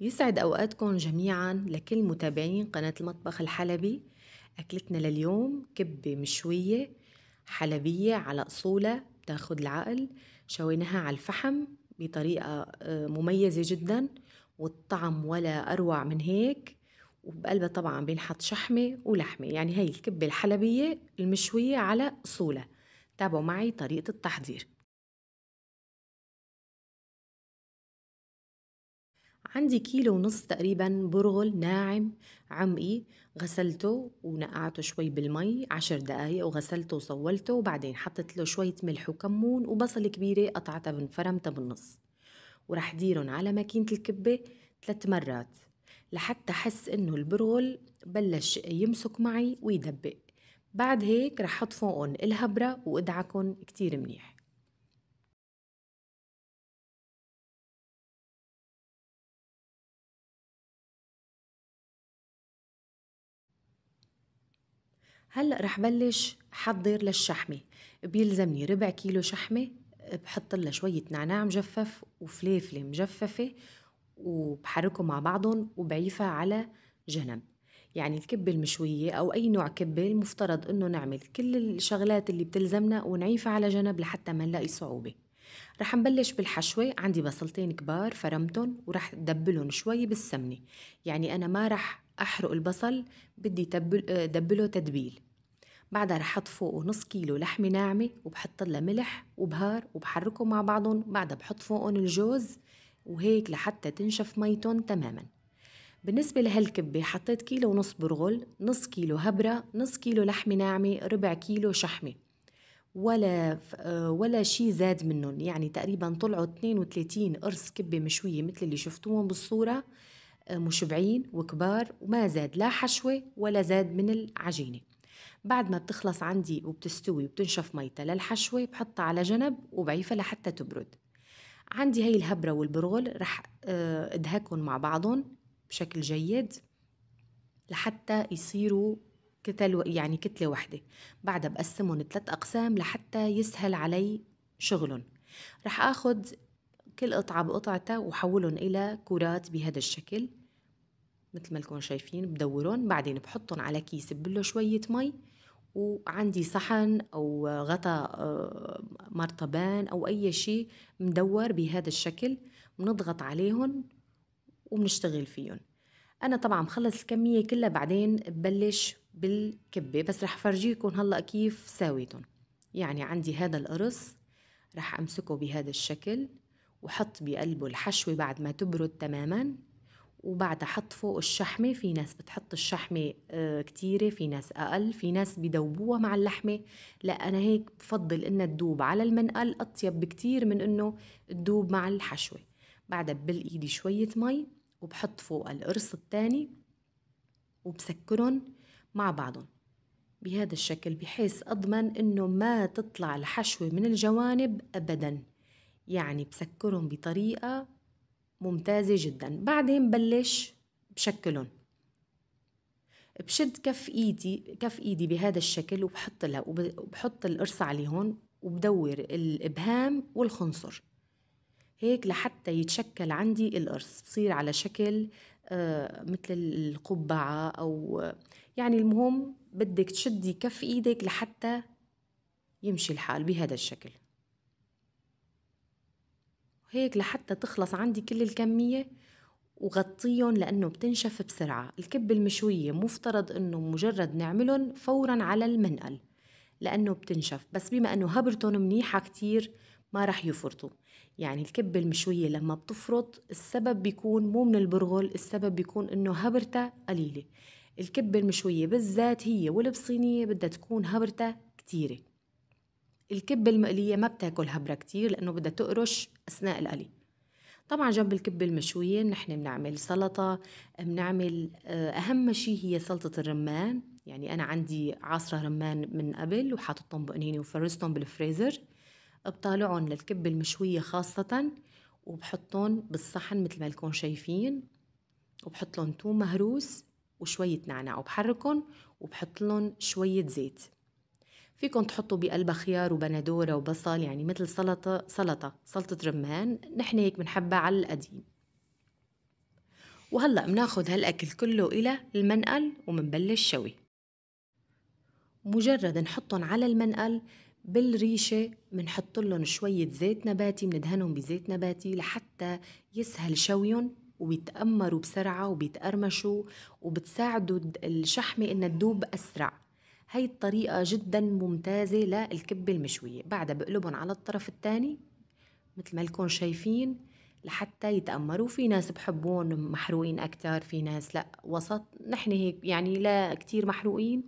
يسعد أوقاتكم جميعا لكل متابعين قناة المطبخ الحلبي أكلتنا لليوم كبة مشوية حلبية على أصولها بتاخد العقل شويناها على الفحم بطريقة آه، مميزة جدا والطعم ولا أروع من هيك وبقلبها طبعا بينحط شحمة ولحمة يعني هي الكبة الحلبية المشوية على أصولها تابعوا معي طريقة التحضير عندي كيلو ونص تقريبا برغل ناعم عمقي إيه، غسلته ونقعته شوي بالمي عشر دقايق وغسلته وصولته وبعدين حطيت له شوية ملح وكمون وبصل كبيرة قطعتها وانفرمتها بالنص ورح ديرن على ماكينة الكبة ثلاث مرات لحتى حس انه البرغل بلش يمسك معي ويدبق بعد هيك رح حط فوقن الهبرة وادعكن كتير منيح هلا رح بلش حضر للشحمه بيلزمني ربع كيلو شحمه بحط لها شويه نعناع مجفف وفليفله مجففه وبحركهم مع بعضهم وبعيفها على جنب يعني الكبة المشوية أو أي نوع كبة المفترض أنه نعمل كل الشغلات اللي بتلزمنا ونعيفها على جنب لحتى ما نلاقي صعوبة رح نبلش بالحشوة عندي بصلتين كبار فرمتهم ورح دبلهم شوي بالسمنة يعني أنا ما رح أحرق البصل بدي آه، دبله تدبيل بعدها رح أحط فوقه نص كيلو لحمة ناعمة وبحط لها ملح وبهار وبحركه مع بعضهم بعدها بحط فوقهم الجوز وهيك لحتى تنشف ميتهم تماما بالنسبة لهالكبة حطيت كيلو ونص برغل نص كيلو هبرة نص كيلو لحمة ناعمة ربع كيلو شحمة ولا آه، ولا شيء زاد منهم يعني تقريبا طلعوا 32 قرص كبه مشويه مثل اللي شفتوهم بالصوره مشبعين وكبار وما زاد لا حشوة ولا زاد من العجينة بعد ما بتخلص عندي وبتستوي وبتنشف ميتها للحشوة بحطها على جنب وبعيفها لحتى تبرد عندي هاي الهبرة والبرغل رح ادهكهم آه، مع بعضهم بشكل جيد لحتى يصيروا كتل يعني كتلة واحدة بعدها بقسمهم ثلاث أقسام لحتى يسهل علي شغلهم رح أخذ كل قطعة بقطعتها وحولهم إلى كرات بهذا الشكل مثل ما لكم شايفين بدورهم بعدين بحطهم على كيس بله شوية مي وعندي صحن أو غطا آه، مرطبان أو أي شيء مدور بهذا الشكل بنضغط عليهم وبنشتغل فيهم أنا طبعا مخلص الكمية كلها بعدين ببلش بالكبة بس رح فرجيكم هلأ كيف ساويتهم يعني عندي هذا القرص رح أمسكه بهذا الشكل وحط بقلبه الحشوة بعد ما تبرد تماما وبعدها حط فوق الشحمة في ناس بتحط الشحمة آه، كتيرة في ناس أقل في ناس بدوبوها مع اللحمة لا أنا هيك بفضل إنها تدوب على المنقل أطيب بكتير من إنه تدوب مع الحشوة بعدها ببل إيدي شوية مي وبحط فوق القرص التاني وبسكرهم مع بعضهم بهذا الشكل بحيث أضمن إنه ما تطلع الحشوة من الجوانب أبداً يعني بسكرهم بطريقة ممتازة جدا بعدين بلش بشكلهم بشد كف ايدي كف ايدي بهذا الشكل وبحط لها وبحط القرص عليه هون وبدور الابهام والخنصر هيك لحتى يتشكل عندي القرص بصير على شكل آه، مثل القبعة أو يعني المهم بدك تشدي كف إيدك لحتى يمشي الحال بهذا الشكل هيك لحتى تخلص عندي كل الكمية وغطيهم لأنه بتنشف بسرعة الكبة المشوية مفترض أنه مجرد نعملهم فورا على المنقل لأنه بتنشف بس بما أنه هبرتهم منيحة كتير ما رح يفرطوا يعني الكبة المشوية لما بتفرط السبب بيكون مو من البرغل السبب بيكون انه هبرتها قليلة الكبة المشوية بالذات هي والبصينية بدها تكون هبرتها كتيره الكبة المقلية ما بتاكل هبرة كتير لأنه بدها تقرش أثناء القلي طبعا جنب الكبة المشوية نحن بنعمل سلطة بنعمل آه، أهم شيء هي سلطة الرمان يعني أنا عندي عصرة رمان من قبل وحاططهم بقنيني وفرزتهم بالفريزر بطالعهم للكبة المشوية خاصة وبحطهم بالصحن مثل ما لكم شايفين وبحط لهم توم مهروس وشوية نعناع وبحركهم وبحط لهم شوية زيت فيكم تحطوا بقلبها خيار وبندوره وبصل يعني مثل سلطه سلطه سلطه رمان نحن هيك بنحبها على القديم وهلا بناخذ هالاكل كله الى المنقل وبنبلش شوي مجرد نحطهم على المنقل بالريشه بنحط لهم شويه زيت نباتي بندهنهم بزيت نباتي لحتى يسهل شويهم وبيتأمروا بسرعة وبيتقرمشوا وبتساعدوا الشحمة إنها تدوب أسرع هاي الطريقة جدا ممتازة للكبة المشوية بعدها بقلبهم على الطرف الثاني مثل ما لكم شايفين لحتى يتأمروا في ناس بحبون محروقين أكتر في ناس لا وسط نحن هيك يعني لا كتير محروقين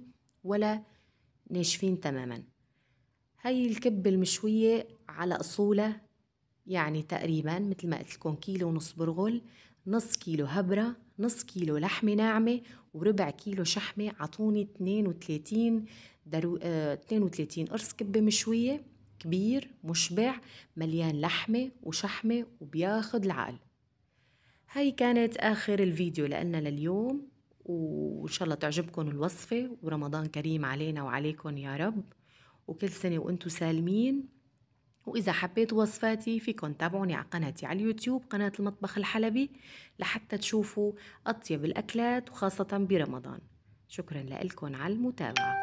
ولا ناشفين تماما هاي الكبة المشوية على أصولها يعني تقريبا مثل ما قلت لكم كيلو ونص برغل نص كيلو هبرة نص كيلو لحمة ناعمة وربع كيلو شحمة عطوني 32 درو... اه 32 قرص كبة مشوية كبير مشبع مليان لحمة وشحمة وبياخد العقل هاي كانت آخر الفيديو لنا لليوم وإن شاء الله تعجبكم الوصفة ورمضان كريم علينا وعليكم يا رب وكل سنة وأنتم سالمين وإذا حبيت وصفاتي فيكن تابعوني على قناتي على اليوتيوب قناة المطبخ الحلبي لحتى تشوفوا أطيب الأكلات وخاصة برمضان شكرا لكم على المتابعة